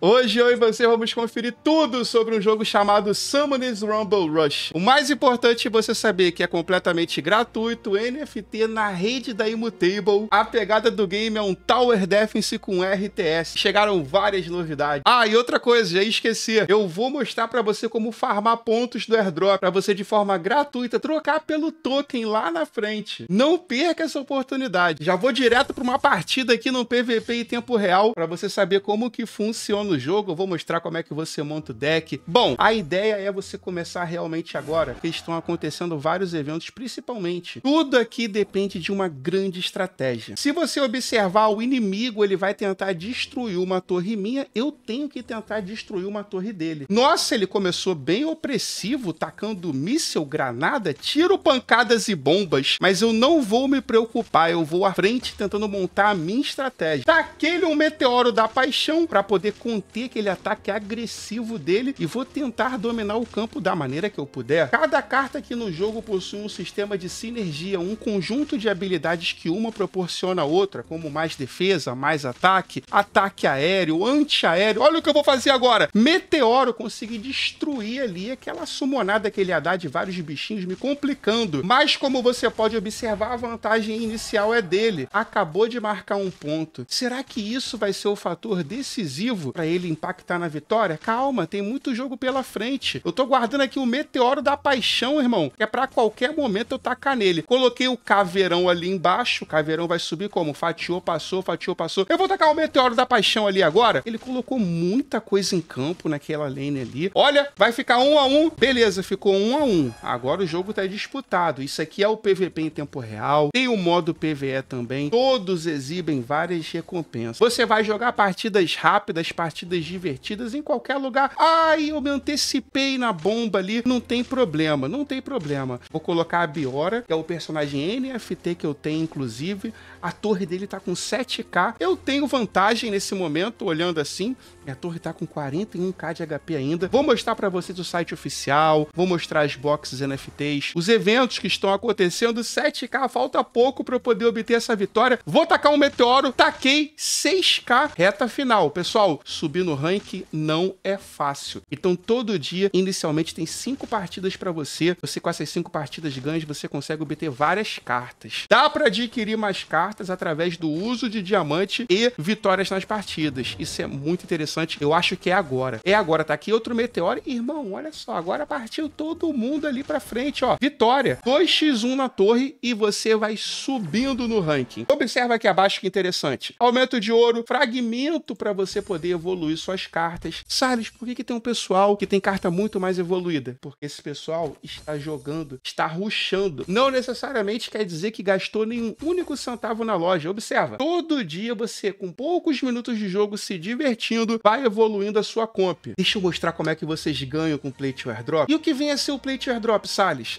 Hoje eu e você vamos conferir tudo sobre um jogo chamado Summoners Rumble Rush. O mais importante é você saber que é completamente gratuito, NFT na rede da Immutable. A pegada do game é um Tower Defense com RTS. Chegaram várias novidades. Ah, e outra coisa, já esqueci. Eu vou mostrar para você como farmar pontos do airdrop para você de forma gratuita trocar pelo token lá na frente. Não perca essa oportunidade. Já vou direto para uma partida aqui no PVP em tempo real para você saber como que funciona no jogo, eu vou mostrar como é que você monta o deck. Bom, a ideia é você começar realmente agora, porque estão acontecendo vários eventos, principalmente. Tudo aqui depende de uma grande estratégia. Se você observar o inimigo, ele vai tentar destruir uma torre minha, eu tenho que tentar destruir uma torre dele. Nossa, ele começou bem opressivo, tacando míssil, granada, tiro, pancadas e bombas. Mas eu não vou me preocupar, eu vou à frente tentando montar a minha estratégia. taquei tá um meteoro da paixão para poder com manter aquele ataque agressivo dele e vou tentar dominar o campo da maneira que eu puder. Cada carta aqui no jogo possui um sistema de sinergia, um conjunto de habilidades que uma proporciona a outra, como mais defesa, mais ataque, ataque aéreo, antiaéreo. Olha o que eu vou fazer agora! Meteoro, consegui destruir ali aquela sumonada que ele ia dar de vários bichinhos, me complicando. Mas como você pode observar, a vantagem inicial é dele. Acabou de marcar um ponto. Será que isso vai ser o fator decisivo para ele impactar na vitória? Calma, tem muito jogo pela frente. Eu tô guardando aqui o meteoro da paixão, irmão, que é pra qualquer momento eu tacar nele. Coloquei o caveirão ali embaixo, o caveirão vai subir como? Fatiou, passou, fatiou, passou. Eu vou tacar o meteoro da paixão ali agora. Ele colocou muita coisa em campo naquela lane ali. Olha, vai ficar um a um. Beleza, ficou um a um. Agora o jogo tá disputado. Isso aqui é o PVP em tempo real. Tem o modo PVE também. Todos exibem várias recompensas. Você vai jogar partidas rápidas, partidas partidas divertidas em qualquer lugar. Ai, eu me antecipei na bomba ali. Não tem problema, não tem problema. Vou colocar a Biora, que é o personagem NFT que eu tenho, inclusive. A torre dele tá com 7k. Eu tenho vantagem nesse momento, olhando assim. Minha torre tá com 41k de HP ainda. Vou mostrar para vocês o site oficial, vou mostrar as boxes NFTs, os eventos que estão acontecendo. 7k, falta pouco para eu poder obter essa vitória. Vou tacar um meteoro, taquei 6k, reta final. Pessoal, subiu subir no ranking não é fácil. Então todo dia, inicialmente, tem cinco partidas para você. Você com essas cinco partidas ganhas, você consegue obter várias cartas. Dá para adquirir mais cartas através do uso de diamante e vitórias nas partidas. Isso é muito interessante. Eu acho que é agora. É agora. Tá aqui outro meteoro. Irmão, olha só. Agora partiu todo mundo ali para frente, ó. Vitória. 2x1 na torre e você vai subindo no ranking. Observa aqui abaixo que interessante. Aumento de ouro, fragmento para você poder evoluir evoluir suas cartas. Sales. por que, que tem um pessoal que tem carta muito mais evoluída? Porque esse pessoal está jogando, está ruxando. Não necessariamente quer dizer que gastou nenhum único centavo na loja. Observa, todo dia você, com poucos minutos de jogo, se divertindo, vai evoluindo a sua comp. Deixa eu mostrar como é que vocês ganham com plate to airdrop. E o que vem a ser o plate to airdrop,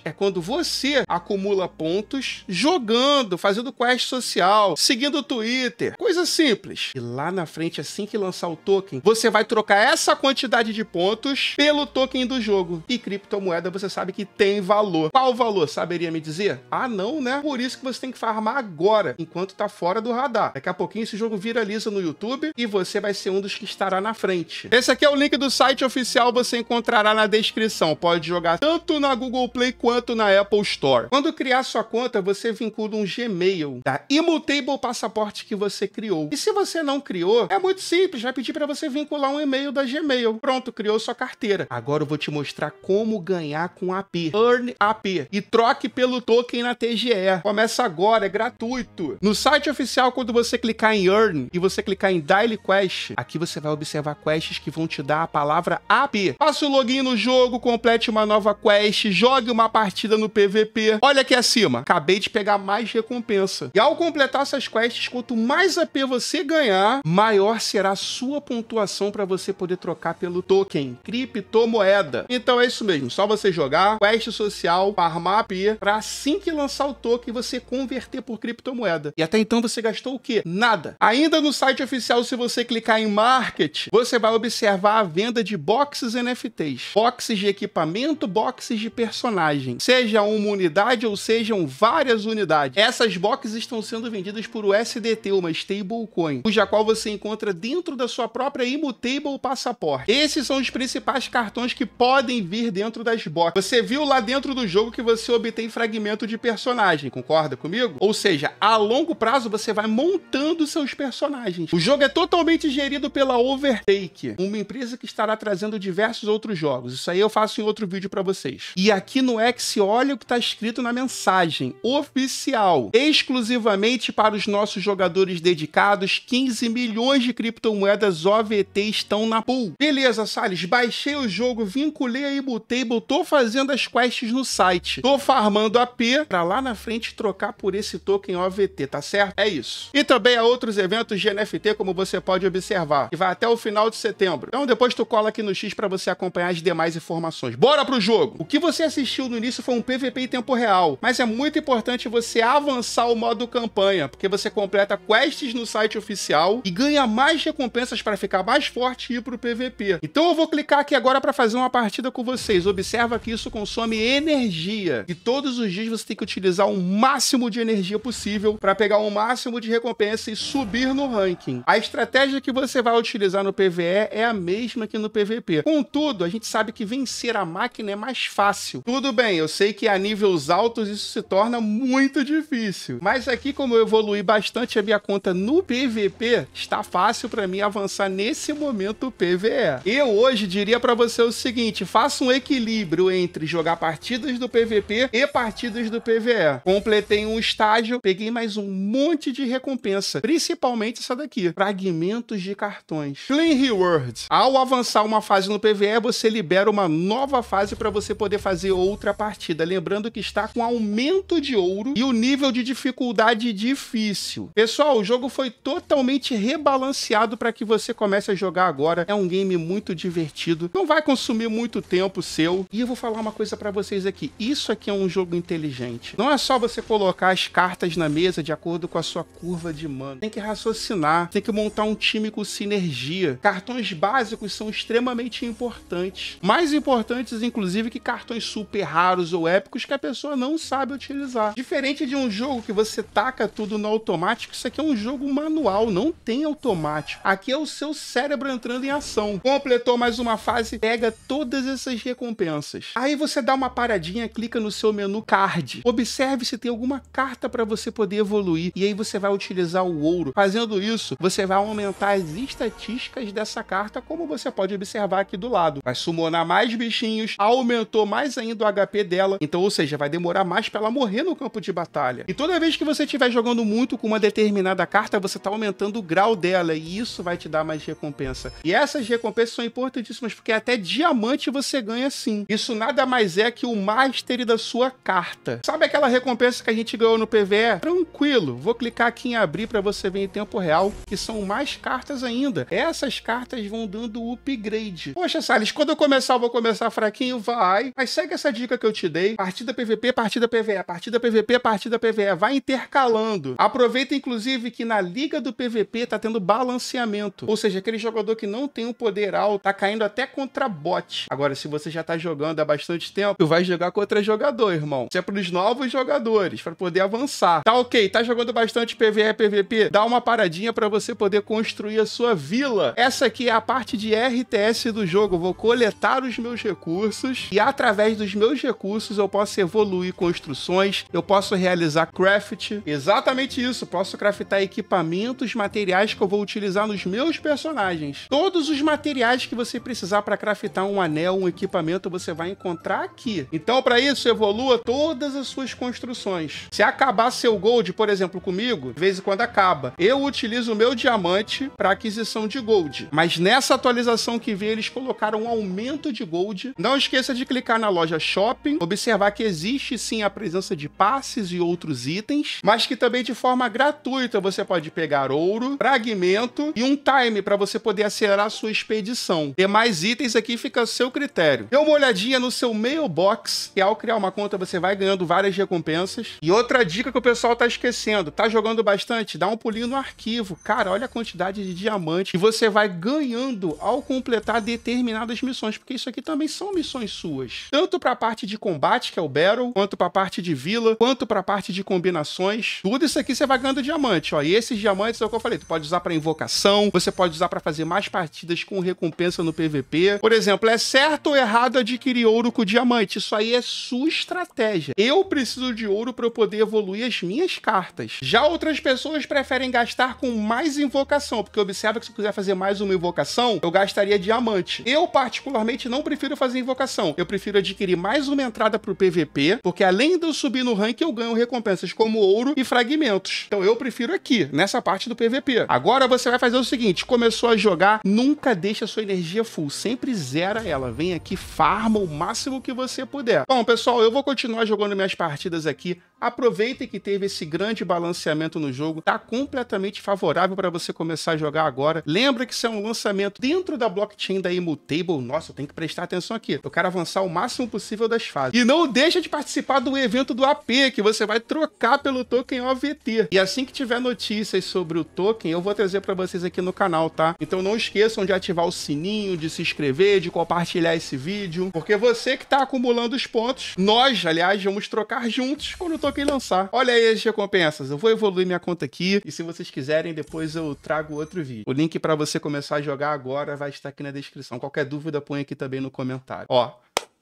É quando você acumula pontos jogando, fazendo quest social, seguindo o Twitter. Coisa simples. E lá na frente, assim que lançar o token, token. Você vai trocar essa quantidade de pontos pelo token do jogo. E criptomoeda você sabe que tem valor. Qual valor? Saberia me dizer? Ah, não, né? Por isso que você tem que farmar agora, enquanto tá fora do radar. Daqui a pouquinho esse jogo viraliza no YouTube e você vai ser um dos que estará na frente. Esse aqui é o link do site oficial, você encontrará na descrição. Pode jogar tanto na Google Play quanto na Apple Store. Quando criar sua conta, você vincula um Gmail da tá? Immutable Passaporte que você criou. E se você não criou, é muito simples, vai pedir para você vincular um e-mail da Gmail. Pronto, criou sua carteira. Agora eu vou te mostrar como ganhar com AP. Earn AP. E troque pelo token na TGE. Começa agora, é gratuito. No site oficial, quando você clicar em Earn e você clicar em Daily Quest, aqui você vai observar quests que vão te dar a palavra AP. Faça o login no jogo, complete uma nova quest, jogue uma partida no PVP. Olha aqui acima, acabei de pegar mais recompensa. E ao completar essas quests, quanto mais AP você ganhar, maior será a sua pontuação pontuação para você poder trocar pelo token, criptomoeda. Então é isso mesmo, só você jogar Quest Social, farmar P, para assim que lançar o token você converter por criptomoeda. E até então você gastou o quê? Nada. Ainda no site oficial, se você clicar em Market, você vai observar a venda de boxes NFTs, boxes de equipamento, boxes de personagem, seja uma unidade ou sejam várias unidades. Essas boxes estão sendo vendidas por USDT, uma stablecoin, cuja qual você encontra dentro da sua própria própria Immutable Passaporte. Esses são os principais cartões que podem vir dentro das boxes. Você viu lá dentro do jogo que você obtém fragmento de personagem, concorda comigo? Ou seja, a longo prazo você vai montando seus personagens. O jogo é totalmente gerido pela Overtake, uma empresa que estará trazendo diversos outros jogos. Isso aí eu faço em outro vídeo para vocês. E aqui no X, olha o que está escrito na mensagem oficial, exclusivamente para os nossos jogadores dedicados, 15 milhões de criptomoedas OVT estão na pool. Beleza, Salles, baixei o jogo, vinculei a Ibutable, tô fazendo as quests no site. Tô farmando AP pra lá na frente trocar por esse token OVT, tá certo? É isso. E também há outros eventos de NFT, como você pode observar, que vai até o final de setembro. Então depois tu cola aqui no X pra você acompanhar as demais informações. Bora pro jogo! O que você assistiu no início foi um PVP em tempo real, mas é muito importante você avançar o modo campanha, porque você completa quests no site oficial e ganha mais recompensas para ficar ficar mais forte e ir pro PVP. Então eu vou clicar aqui agora para fazer uma partida com vocês. Observa que isso consome energia. E todos os dias você tem que utilizar o máximo de energia possível para pegar o máximo de recompensa e subir no ranking. A estratégia que você vai utilizar no PVE é a mesma que no PVP. Contudo, a gente sabe que vencer a máquina é mais fácil. Tudo bem, eu sei que a níveis altos isso se torna muito difícil. Mas aqui, como eu evoluí bastante a minha conta no PVP, está fácil para mim avançar nesse momento o PVE. Eu hoje diria para você o seguinte: faça um equilíbrio entre jogar partidas do PVP e partidas do PVE. Completei um estágio, peguei mais um monte de recompensa, principalmente essa daqui: fragmentos de cartões. Clean Rewards. Ao avançar uma fase no PVE, você libera uma nova fase para você poder fazer outra partida. Lembrando que está com aumento de ouro e o nível de dificuldade difícil. Pessoal, o jogo foi totalmente rebalanceado para que você comece comece a jogar agora. É um game muito divertido. Não vai consumir muito tempo seu. E eu vou falar uma coisa para vocês aqui. Isso aqui é um jogo inteligente. Não é só você colocar as cartas na mesa de acordo com a sua curva de mana. Tem que raciocinar, tem que montar um time com sinergia. Cartões básicos são extremamente importantes. Mais importantes, inclusive, que cartões super raros ou épicos que a pessoa não sabe utilizar. Diferente de um jogo que você taca tudo no automático, isso aqui é um jogo manual, não tem automático. Aqui é o seu cérebro entrando em ação. Completou mais uma fase, pega todas essas recompensas. Aí você dá uma paradinha, clica no seu menu card. Observe se tem alguma carta para você poder evoluir. E aí você vai utilizar o ouro. Fazendo isso, você vai aumentar as estatísticas dessa carta, como você pode observar aqui do lado. Vai summonar mais bichinhos, aumentou mais ainda o HP dela. Então, ou seja, vai demorar mais para ela morrer no campo de batalha. E toda vez que você estiver jogando muito com uma determinada carta, você está aumentando o grau dela. E isso vai te dar mais recompensa. E essas recompensas são importantíssimas, porque até diamante você ganha sim. Isso nada mais é que o master da sua carta. Sabe aquela recompensa que a gente ganhou no PVE? Tranquilo, vou clicar aqui em abrir para você ver em tempo real, que são mais cartas ainda. Essas cartas vão dando upgrade. Poxa, Salles, quando eu começar, eu vou começar fraquinho? Vai. Mas segue essa dica que eu te dei. Partida PVP, partida PVE, partida PVP, partida PVE. Vai intercalando. Aproveita, inclusive, que na liga do PVP tá tendo balanceamento. Ou seja, seja, é aquele jogador que não tem um poder alto, tá caindo até contra bot. Agora, se você já tá jogando há bastante tempo, tu vai jogar contra jogador, irmão. Isso é pros novos jogadores, para poder avançar. Tá ok, tá jogando bastante PvE, PvP? Dá uma paradinha para você poder construir a sua vila. Essa aqui é a parte de RTS do jogo. Eu vou coletar os meus recursos e através dos meus recursos eu posso evoluir construções, eu posso realizar craft. Exatamente isso, posso craftar equipamentos, materiais que eu vou utilizar nos meus personagens personagens. Todos os materiais que você precisar para craftar um anel, um equipamento, você vai encontrar aqui. Então, para isso, evolua todas as suas construções. Se acabar seu gold, por exemplo, comigo, de vez em quando acaba, eu utilizo o meu diamante para aquisição de gold. Mas nessa atualização que veio, eles colocaram um aumento de gold. Não esqueça de clicar na loja Shopping, observar que existe sim a presença de passes e outros itens, mas que também de forma gratuita você pode pegar ouro, fragmento e um time para você poder acelerar a sua expedição. Ter mais itens aqui fica a seu critério. Dê uma olhadinha no seu mailbox, que ao criar uma conta você vai ganhando várias recompensas. E outra dica que o pessoal tá esquecendo, tá jogando bastante? Dá um pulinho no arquivo. Cara, olha a quantidade de diamantes que você vai ganhando ao completar determinadas missões, porque isso aqui também são missões suas. Tanto para a parte de combate, que é o Battle, quanto para a parte de vila, quanto para a parte de combinações. Tudo isso aqui você vai ganhando diamante, ó. E esses diamantes é o que eu falei, tu pode usar para invocação, você pode usar para fazer mais partidas com recompensa no PVP. Por exemplo, é certo ou errado adquirir ouro com diamante? Isso aí é sua estratégia. Eu preciso de ouro para eu poder evoluir as minhas cartas. Já outras pessoas preferem gastar com mais invocação, porque observa que se eu quiser fazer mais uma invocação, eu gastaria diamante. Eu, particularmente, não prefiro fazer invocação. Eu prefiro adquirir mais uma entrada para o PVP, porque além de eu subir no rank, eu ganho recompensas como ouro e fragmentos. Então eu prefiro aqui, nessa parte do PVP. Agora você vai fazer o seguinte, começou começou a jogar, nunca deixa sua energia full, sempre zera ela. Vem aqui, farma o máximo que você puder. Bom, pessoal, eu vou continuar jogando minhas partidas aqui. Aproveitem que teve esse grande balanceamento no jogo, tá completamente favorável para você começar a jogar agora. Lembra que isso é um lançamento dentro da blockchain da Immutable. Nossa, eu tenho que prestar atenção aqui. Eu quero avançar o máximo possível das fases. E não deixa de participar do evento do AP, que você vai trocar pelo token OVT. E assim que tiver notícias sobre o token, eu vou trazer para vocês aqui no canal, tá? tá? Então não esqueçam de ativar o sininho, de se inscrever, de compartilhar esse vídeo, porque você que tá acumulando os pontos, nós, aliás, vamos trocar juntos quando o token lançar. Olha aí as recompensas, eu vou evoluir minha conta aqui e se vocês quiserem, depois eu trago outro vídeo. O link para você começar a jogar agora vai estar aqui na descrição. Qualquer dúvida, põe aqui também no comentário. Ó,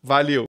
valeu!